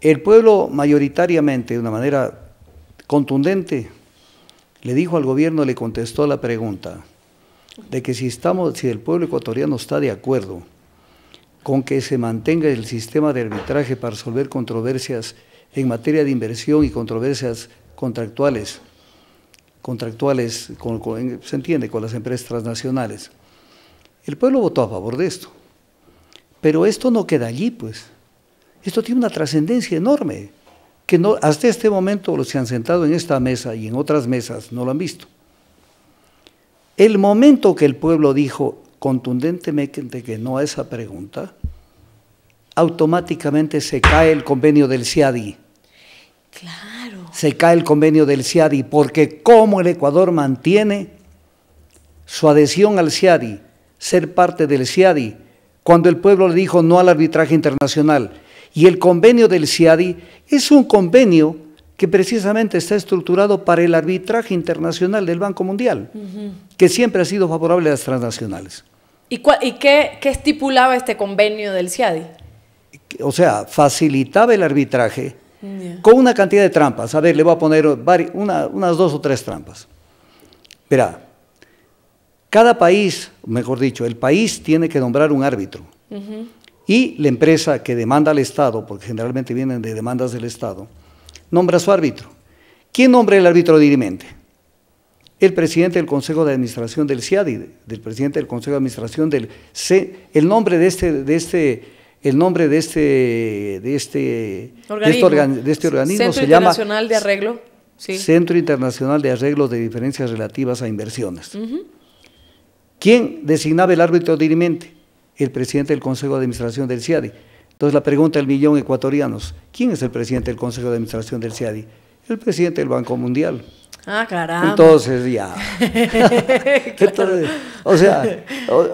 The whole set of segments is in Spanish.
El pueblo mayoritariamente, de una manera contundente, le dijo al gobierno, le contestó la pregunta de que si estamos, si el pueblo ecuatoriano está de acuerdo con que se mantenga el sistema de arbitraje para resolver controversias en materia de inversión y controversias contractuales, contractuales, se entiende, con las empresas transnacionales. El pueblo votó a favor de esto, pero esto no queda allí, pues. Esto tiene una trascendencia enorme, que no, hasta este momento los que han sentado en esta mesa y en otras mesas no lo han visto. El momento que el pueblo dijo contundentemente que no a esa pregunta, automáticamente se cae el convenio del CIADI. Claro. Se cae el convenio del CIADI porque cómo el Ecuador mantiene su adhesión al CIADI, ser parte del CIADI, cuando el pueblo le dijo no al arbitraje internacional y el convenio del CIADI es un convenio que precisamente está estructurado para el arbitraje internacional del Banco Mundial, que siempre ha sido favorable a las transnacionales. ¿Y, qué, estipulaba este convenio del CIADI? O sea, facilitaba el arbitraje con una cantidad de trampas. A ver, le voy a poner unas dos o tres trampas. Verá, cada país, mejor dicho, el país tiene que nombrar un árbitro y la empresa que demanda al Estado, porque generalmente vienen de demandas del Estado, nombra a su árbitro. ¿Quién nombra el árbitro dirimente? El presidente del Consejo de Administración del CIADI, del presidente del Consejo de Administración del C. El nombre de este, de este, el nombre de este, de este, de este, organismo este Centro se llama Internacional de Arreglo. Sí. Centro Internacional de Arreglos de Diferencias Relativas a Inversiones. ¿Quién designaba el árbitro dirimente? el presidente del Consejo de Administración del CIADI. Entonces la pregunta del millón ecuatorianos, ¿quién es el presidente del Consejo de Administración del CIADI? El presidente del Banco Mundial. Ah, caramba. Entonces ya. o, sea,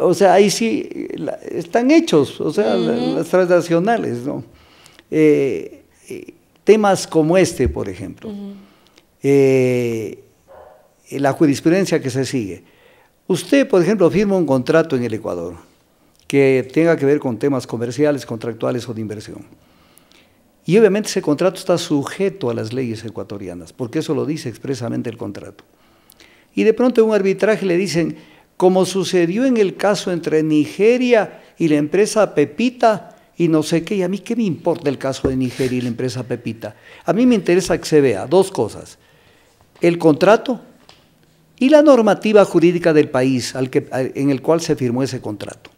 o, sea, ahí sí están hechos, o sea, las transnacionales, ¿no? Eh, eh, temas como este, por ejemplo, eh, la jurisprudencia que se sigue. Usted, por ejemplo, firma un contrato en el Ecuador que tenga que ver con temas comerciales, contractuales o de inversión. Y obviamente ese contrato está sujeto a las leyes ecuatorianas, porque eso lo dice expresamente el contrato. Y de pronto en un arbitraje le dicen, como sucedió en el caso entre Nigeria y la empresa Pepita y no sé qué, y a mí qué me importa el caso de Nigeria y la empresa Pepita. A mí me interesa que se vea dos cosas, el contrato y la normativa jurídica del país en el cual se firmó ese contrato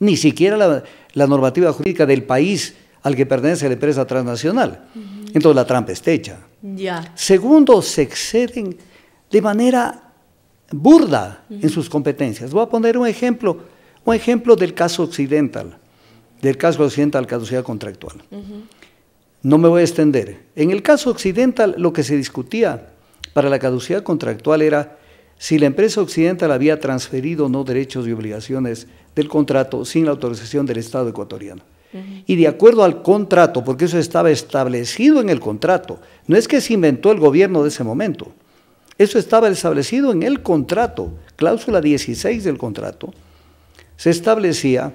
ni siquiera la, normativa jurídica del país al que pertenece la empresa transnacional. Entonces la trampa está hecha. Segundo, se exceden de manera burda en sus competencias. Voy a poner un ejemplo, un ejemplo del caso occidental, del caso occidental caducidad contractual. No me voy a extender. En el caso occidental lo que se discutía para la caducidad contractual era si la empresa occidental había transferido o no derechos y obligaciones del contrato sin la autorización del Estado ecuatoriano. Y de acuerdo al contrato, porque eso estaba establecido en el contrato, no es que se inventó el gobierno de ese momento, eso estaba establecido en el contrato, cláusula 16 del contrato, se establecía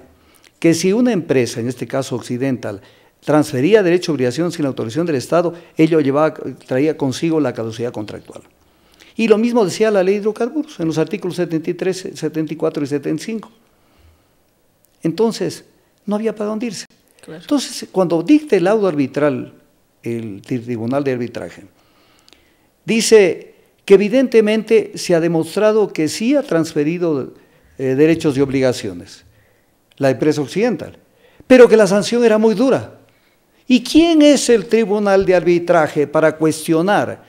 que si una empresa, en este caso Occidental, transfería derecho a obligación sin la autorización del Estado, ello traía consigo la caducidad contractual. Y lo mismo decía la ley de hidrocarburos en los artículos 73, 74 y 75. Entonces, no había para dónde irse. Entonces, cuando dicta el laudo arbitral, el Tribunal de Arbitraje, dice que evidentemente se ha demostrado que sí ha transferido eh, derechos y obligaciones, la empresa occidental, pero que la sanción era muy dura. ¿Y quién es el Tribunal de Arbitraje para cuestionar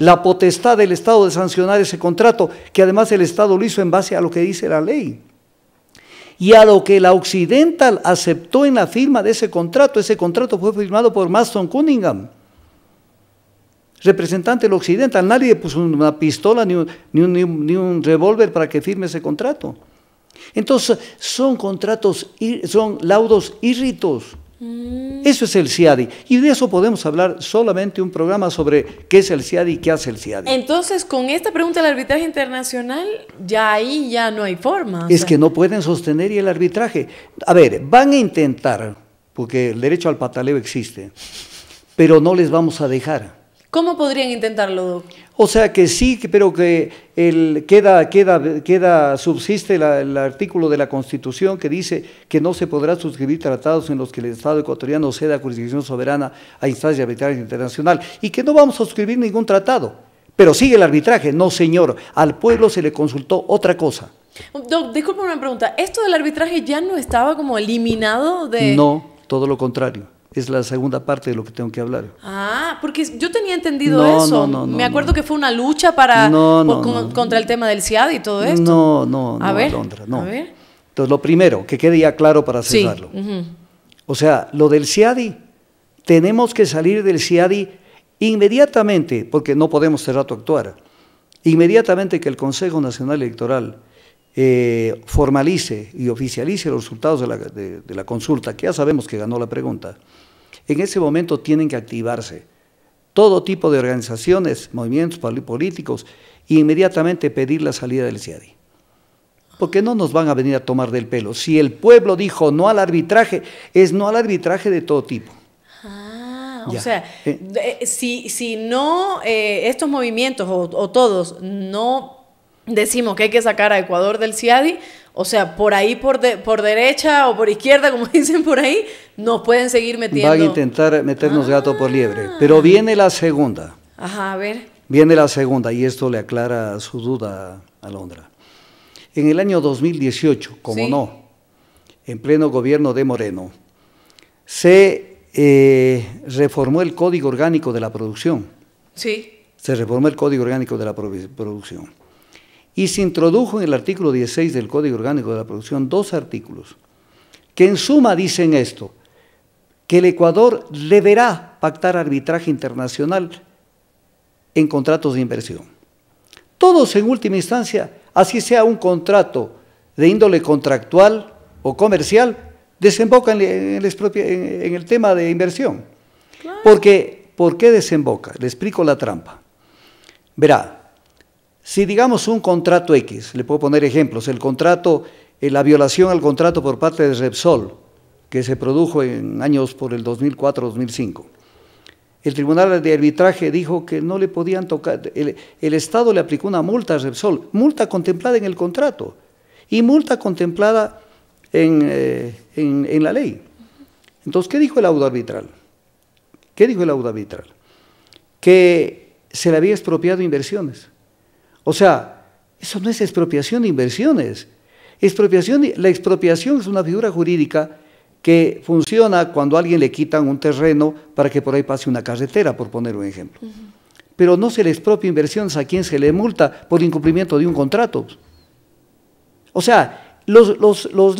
la potestad del Estado de sancionar ese contrato, que además el Estado lo hizo en base a lo que dice la ley? y a lo que la Occidental aceptó en la firma de ese contrato. Ese contrato fue firmado por Maston Cunningham, representante de la Occidental. Nadie puso una pistola ni un, revólver para que firme ese contrato. Entonces, son contratos, son laudos irritos Mm. Eso es el CIADI. Y de eso podemos hablar solamente un programa sobre qué es el CIADI y qué hace el CIADI. Entonces, con esta pregunta del arbitraje internacional, ya ahí ya no hay forma. Es que no pueden sostener y el arbitraje. A ver, van a intentar, porque el derecho al pataleo existe, pero no les vamos a dejar. ¿Cómo podrían intentarlo, Doc? O sea que sí, pero que el, queda, queda, queda, subsiste el artículo de la Constitución que dice que no se podrá suscribir tratados en los que el Estado ecuatoriano ceda jurisdicción soberana a instancias arbitraria internacional y que no vamos a suscribir ningún tratado. Pero sigue el arbitraje. No, señor, al pueblo se le consultó otra cosa. Doc, disculpe una pregunta. ¿Esto del arbitraje ya no estaba como eliminado de...? No, todo lo contrario es la segunda parte de lo que tengo que hablar. Ah, porque yo tenía entendido eso. No, no, Me acuerdo que fue una lucha para contra el tema del CIADI y todo esto. No, no, no, A ver. Entonces, lo primero, que quede ya claro para cerrarlo. O sea, lo del CIADI, tenemos que salir del CIADI inmediatamente, porque no podemos cerrar rato actuar. Inmediatamente que el Consejo Nacional Electoral eh, formalice y oficialice los resultados de la, consulta, que ya sabemos que ganó la pregunta, en ese momento tienen que activarse todo tipo de organizaciones, movimientos políticos, e inmediatamente pedir la salida del CIADI. Porque no nos van a venir a tomar del pelo. Si el pueblo dijo no al arbitraje, es no al arbitraje de todo tipo. Ah, o sea, eh. Eh, si, no estos movimientos o, todos no decimos que hay que sacar a Ecuador del CIADI, o sea, por ahí, por, por derecha o por izquierda, como dicen por ahí, nos pueden seguir metiendo. Van a intentar meternos ah. gato por liebre. Pero viene la segunda. Ajá, a ver. Viene la segunda y esto le aclara su duda a Londra. En el año 2018, como no, en pleno gobierno de Moreno, se eh, reformó el Código Orgánico de la Producción. Sí. Se reformó el Código Orgánico de la Producción y se introdujo en el artículo 16 del Código Orgánico de la Producción dos artículos que en suma dicen esto, que el Ecuador deberá pactar arbitraje internacional en contratos de inversión. Todos en última instancia, así sea un contrato de índole contractual o comercial, desembocan en, el, tema de inversión. Porque, ¿Por qué desemboca? Le explico la trampa. Verá, si digamos un contrato X, le puedo poner ejemplos, el contrato, eh, la violación al contrato por parte de Repsol, que se produjo en años por el 2004-2005. El Tribunal de Arbitraje dijo que no le podían tocar, el, Estado le aplicó una multa a Repsol, multa contemplada en el contrato y multa contemplada en, eh, la ley. Entonces, ¿qué dijo el auto arbitral? ¿Qué dijo el auto arbitral? Que se le había expropiado inversiones o sea, eso no es expropiación de inversiones. la expropiación es una figura jurídica que funciona cuando a alguien le quitan un terreno para que por ahí pase una carretera, por poner un ejemplo. Pero no se le expropia inversiones a quien se le multa por incumplimiento de un contrato. O sea, los,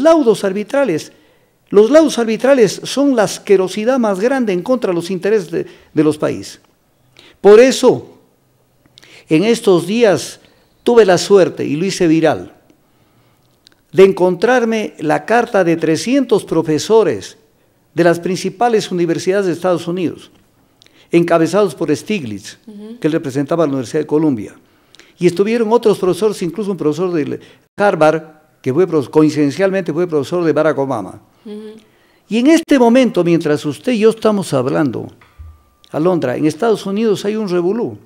laudos arbitrales, los laudos arbitrales son la asquerosidad más grande en contra de los intereses de los países. Por eso, en estos días tuve la suerte, y lo hice viral, de encontrarme la carta de 300 profesores de las principales universidades de Estados Unidos, encabezados por Stiglitz, que él que representaba la Universidad de Columbia. Y estuvieron otros profesores, incluso un profesor de Harvard, que fue, coincidencialmente fue profesor de Barack Obama. Y en este momento, mientras usted y yo estamos hablando, Alondra, en Estados Unidos hay un revolú.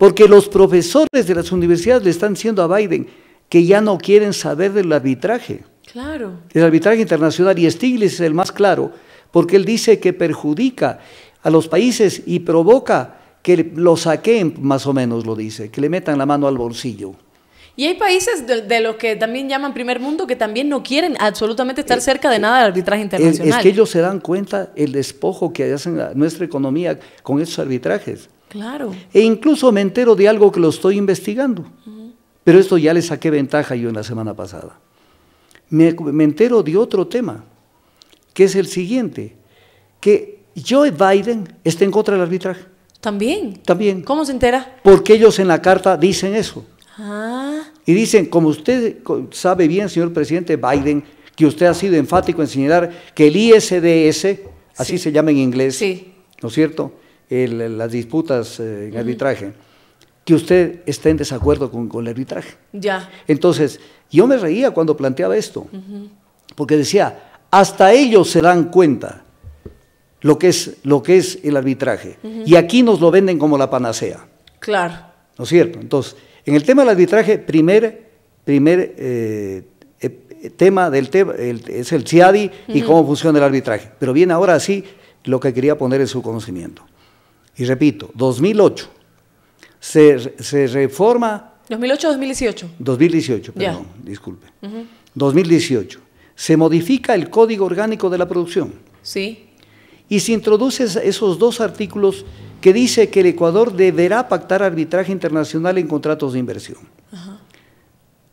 Porque los profesores de las universidades le están diciendo a Biden que ya no quieren saber del arbitraje. Claro. El arbitraje internacional. Y Stiglitz es el más claro, porque él dice que perjudica a los países y provoca que lo saquen, más o menos lo dice, que le metan la mano al bolsillo. Y hay países de, los que también llaman primer mundo que también no quieren absolutamente estar eh, cerca de eh, nada del arbitraje internacional. Es, que ellos se dan cuenta el despojo que hacen nuestra economía con esos arbitrajes. Claro. E incluso me entero de algo que lo estoy investigando. Pero esto ya le saqué ventaja yo en la semana pasada. Me, entero de otro tema, que es el siguiente, que Joe Biden está en contra del arbitraje. También. También. ¿Cómo se entera? Porque ellos en la carta dicen eso. Ah. Y dicen, como usted sabe bien, señor presidente Biden, que usted ha sido enfático en señalar que el ISDS, así se llama en inglés, ¿no es cierto? las disputas eh, en arbitraje, que usted esté en desacuerdo con, el arbitraje. Ya. Entonces, yo me reía cuando planteaba esto, porque decía, hasta ellos se dan cuenta lo que es, lo que es el arbitraje. Y aquí nos lo venden como la panacea. Claro. ¿No es cierto? Entonces, en el tema del arbitraje, primer, primer eh, tema del tema es el CIADI y cómo funciona el arbitraje. Pero bien ahora sí lo que quería poner en su conocimiento y repito, 2008, se, se reforma... 2008-2018. 2018, perdón, disculpe. 2018. Se modifica el Código Orgánico de la Producción. Sí. Y se introducen esos dos artículos que dice que el Ecuador deberá pactar arbitraje internacional en contratos de inversión.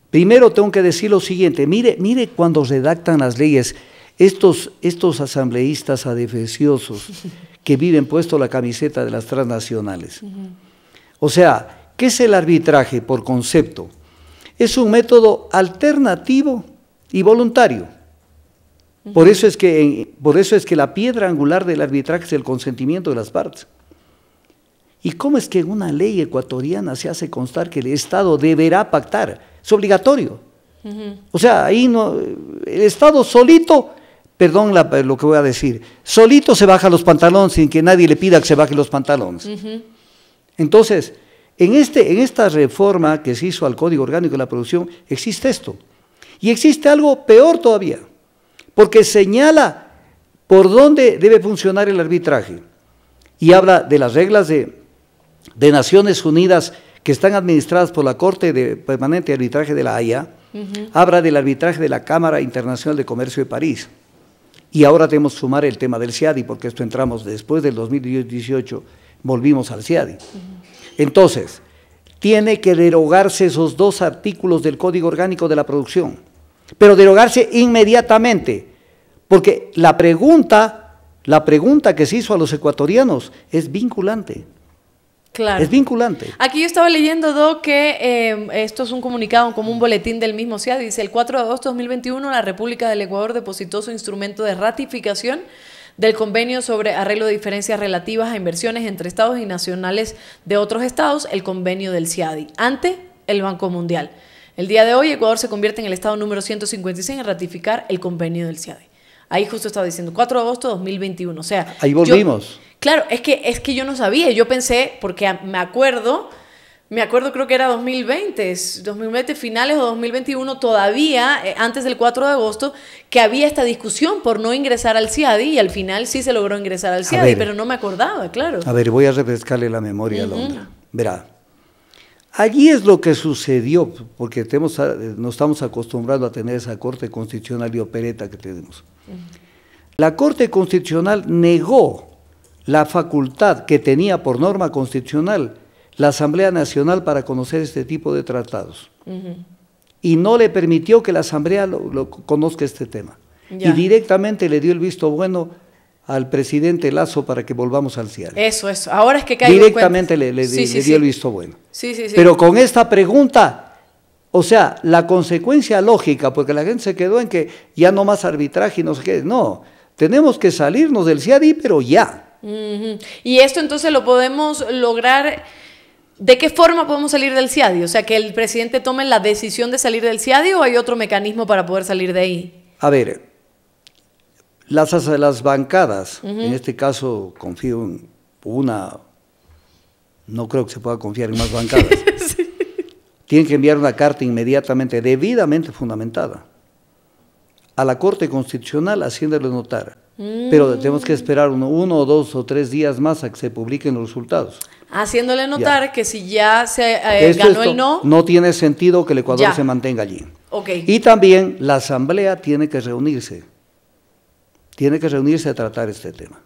Primero tengo que decir lo siguiente, mire, mire cuando redactan las leyes estos, estos asambleístas adefesiosos que viven puesto la camiseta de las transnacionales. O sea, ¿qué es el arbitraje por concepto? Es un método alternativo y voluntario. Por eso, es que, por eso es que la piedra angular del arbitraje es el consentimiento de las partes. ¿Y cómo es que en una ley ecuatoriana se hace constar que el Estado deberá pactar? Es obligatorio. O sea, ahí no, el Estado solito perdón lo que voy a decir, solito se baja los pantalones sin que nadie le pida que se baje los pantalones. Entonces, en, este, en esta reforma que se hizo al Código Orgánico de la Producción, existe esto. Y existe algo peor todavía, porque señala por dónde debe funcionar el arbitraje. Y habla de las reglas de, Naciones Unidas que están administradas por la Corte de Permanente de Arbitraje de la Haya, habla del arbitraje de la Cámara Internacional de Comercio de París. Y ahora tenemos que sumar el tema del CIADI, porque esto entramos después del 2018, volvimos al CIADI. Entonces, tiene que derogarse esos dos artículos del Código Orgánico de la Producción, pero derogarse inmediatamente, porque la pregunta, la pregunta que se hizo a los ecuatorianos es vinculante. Es vinculante. Aquí yo estaba leyendo, que em, esto es un comunicado, como un boletín del mismo CIADI. Dice, el 4 de agosto de 2021 la República del Ecuador depositó su instrumento de ratificación del convenio sobre arreglo de diferencias relativas a inversiones entre estados y nacionales de otros estados, el convenio del CIADI, ante el Banco Mundial. El día de hoy Ecuador se convierte en el estado número 156 en ratificar el convenio del CIADI. Ahí justo estaba diciendo 4 de agosto de 2021, o sea, ahí volvimos. Claro, es que, es que yo no sabía, yo pensé, porque me acuerdo, me acuerdo creo que era 2020, 2020 finales o 2021 todavía, eh, antes del 4 de agosto, que había esta discusión por no ingresar al CIADI y al final sí se logró ingresar al CIADI, pero no me acordaba, claro. A ver, voy a refrescarle la memoria a Londra. Verá, allí es lo que sucedió, porque tenemos, nos estamos acostumbrando a tener esa Corte Constitucional y opereta que tenemos. La Corte Constitucional negó la facultad que tenía por norma constitucional la Asamblea Nacional para conocer este tipo de tratados. Y no le permitió que la Asamblea lo, conozca este tema. Y directamente le dio el visto bueno al presidente Lazo para que volvamos al CIADI. Eso, eso. Ahora es que cae Directamente le, le, le, dio sí. el visto bueno. Pero con esta pregunta, o sea, la consecuencia lógica, porque la gente se quedó en que ya no más arbitraje y no sé qué. No, tenemos que salirnos del CIADI, pero ya. Y esto entonces lo podemos lograr. ¿De qué forma podemos salir del CIADI? O sea, que el presidente tome la decisión de salir del CIADI o hay otro mecanismo para poder salir de ahí? A ver, las, las bancadas, en este caso confío en una, no creo que se pueda confiar en más bancadas, tienen que enviar una carta inmediatamente, debidamente fundamentada, a la Corte Constitucional haciéndole notar pero mm. tenemos que esperar uno, uno, o dos o tres días más a que se publiquen los resultados. Haciéndole notar que si ya se eh, ganó el no. No tiene sentido que el Ecuador se mantenga allí. Okay. Y también la Asamblea tiene que reunirse. Tiene que reunirse a tratar este tema.